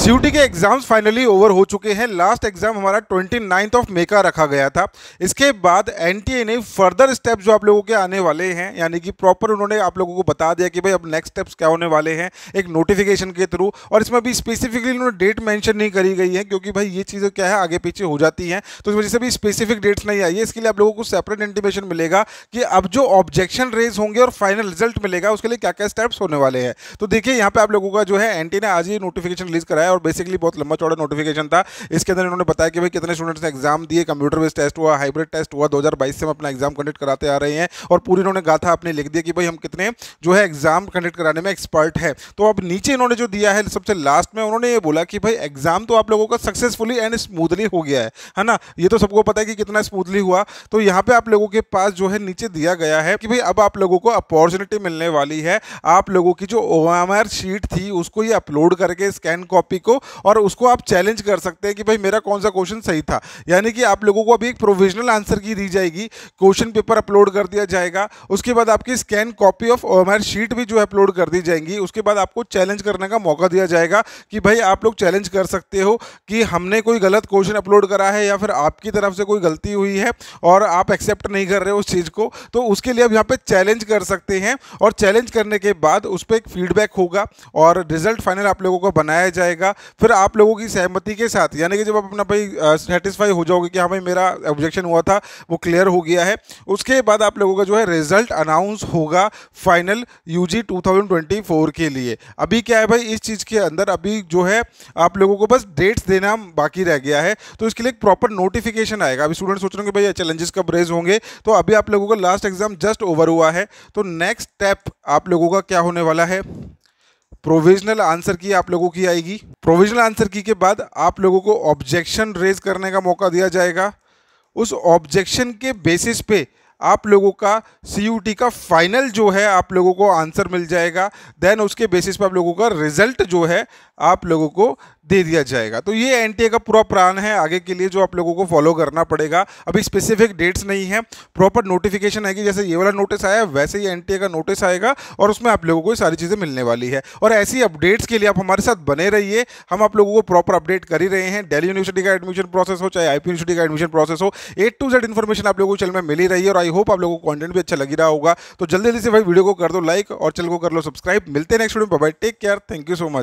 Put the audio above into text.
सी के exams finally over हो चुके हैं लास्ट एग्ज़ाम हमारा ट्वेंटी नाइन्थ ऑफ मे का रखा गया था इसके बाद एन ने फर्दर स्टेप्स जो आप लोगों के आने वाले हैं यानी कि प्रॉपर उन्होंने आप लोगों को बता दिया कि भाई अब नेक्स्ट स्टेप्स क्या होने वाले हैं एक नोटिफिकेशन के थ्रू और इसमें अभी स्पेसिफिकली उन्होंने डेट मैंशन नहीं करी गई है क्योंकि भाई ये चीज़ें क्या है आगे पीछे हो जाती हैं तो इस वजह से भी स्पेसिफिक डेट्स नहीं आई है इसके लिए आप लोगों को सेपरेट इंटीमेशन मिलेगा कि अब जो ऑब्जेक्शन रेज होंगे और फाइनल रिजल्ट मिलेगा उसके लिए क्या क्या स्टेप्स होने वाले हैं तो देखिए यहाँ पे आप लोगों का जो है एन ने आज ये नोटिफिकेशन रिलीज कराया है और बेसिकली बहुत लंबा चौड़ा नोटिफिकेशन था इसके अंदर इन्होंने बताया कि भाई कितने स्टूडेंट्स ने एग्जाम दिए कंप्यूटर बेस्ड टेस्ट हुआ हाइब्रिड टेस्ट हुआ दो से हम अपना एग्जाम कंडक्ट कराते आ रहे हैं और पूरी इन्होंने गाथा अपने लिख दिया कि भाई हम कितने जो है एग्जाम कंडक्ट कराने में एक्सपर्ट है तो अब नीचे इन्होंने जो दिया है सबसे लास्ट में उन्होंने ये बोला कि भाई एग्जाम तो आप लोगों का सक्सेसफुली एंड स्मूथली हो गया है है ना ये तो सबको पता है कि कितना स्मूथली हुआ तो यहाँ पे आप लोगों के पास जो है नीचे दिया गया है कि भाई अब आप लोगों को अपॉर्चुनिटी मिलने वाली है आप लोगों की जो ओ शीट थी उसको ये अपलोड करके स्कैन कॉपी सभी को और उसको आप चैलेंज कर सकते हैं कि भाई मेरा कौन सा क्वेश्चन सही था यानी कि आप लोगों को अभी एक प्रोविजनल आंसर की दी जाएगी क्वेश्चन पेपर अपलोड कर दिया जाएगा उसके बाद आपकी स्कैन कॉपी ऑफ हमारी शीट भी जो है अपलोड कर दी जाएंगी उसके बाद आपको चैलेंज करने का मौका दिया जाएगा कि भाई आप लोग चैलेंज कर सकते हो कि हमने कोई गलत क्वेश्चन अपलोड करा है या फिर आपकी तरफ से कोई गलती हुई है और आप एक्सेप्ट नहीं कर रहे हो उस चीज़ को तो उसके लिए आप यहाँ पर चैलेंज कर सकते हैं और चैलेंज करने के बाद उस पर एक फीडबैक होगा और रिजल्ट फाइनल आप लोगों को बनाया जाएगा जाएगा फिर आप लोगों की सहमति के साथ यानी कि जब आप अपना भाई सेटिस्फाई हो जाओगे कि हाँ भाई मेरा ऑब्जेक्शन हुआ था वो क्लियर हो गया है उसके बाद आप लोगों का जो है रिजल्ट अनाउंस होगा फाइनल यू जी के लिए अभी क्या है भाई इस चीज़ के अंदर अभी जो है आप लोगों को बस डेट्स देना बाकी रह गया है तो इसके लिए एक प्रॉपर नोटिफिकेशन आएगा अभी स्टूडेंट सोच रहे हैं कि भाई चैलेंजेस कब रेज होंगे तो अभी आप लोगों का लास्ट एग्जाम जस्ट ओवर हुआ है तो नेक्स्ट स्टेप आप लोगों का क्या होने वाला है प्रोविजनल आंसर की आप लोगों की आएगी प्रोविजनल आंसर की के बाद आप लोगों को ऑब्जेक्शन रेज करने का मौका दिया जाएगा उस ऑब्जेक्शन के बेसिस पे आप लोगों का सी का फाइनल जो है आप लोगों को आंसर मिल जाएगा देन उसके बेसिस पे आप लोगों का रिजल्ट जो है आप लोगों को दे दिया जाएगा तो ये एन का पूरा प्लान है आगे के लिए जो आप लोगों को फॉलो करना पड़ेगा अभी स्पेसिफिक डेट्स नहीं है प्रॉपर नोटिफिकेशन है कि जैसे ये वाला नोटिस आया वैसे ही एन का नोटिस आएगा और उसमें आप लोगों को सारी चीज़ें मिलने वाली है और ऐसी अपडेट्स के लिए आप हमारे साथ बने रहिए हम आप लोगों को प्रॉपर अपडेट कर ही रहे हैं डेली यूनिवर्सिटी का एडमिशन प्रोसेस हो चाहे आई यूनिवर्सिटी का एडमिशन प्रोसेस हो ए टू जेड इन्फॉर्मेशन आप लोगों को चल में मिल रही है और आई होप आप लोगों को कॉन्टेंट भी अच्छा लगी रहा होगा तो जल्दी जल्दी से भाई वीडियो को कर दो लाइक और चल को कर लो सब्सक्राइब मिलते हैं नेक्स्ट वीडियो में bye take care thank you so much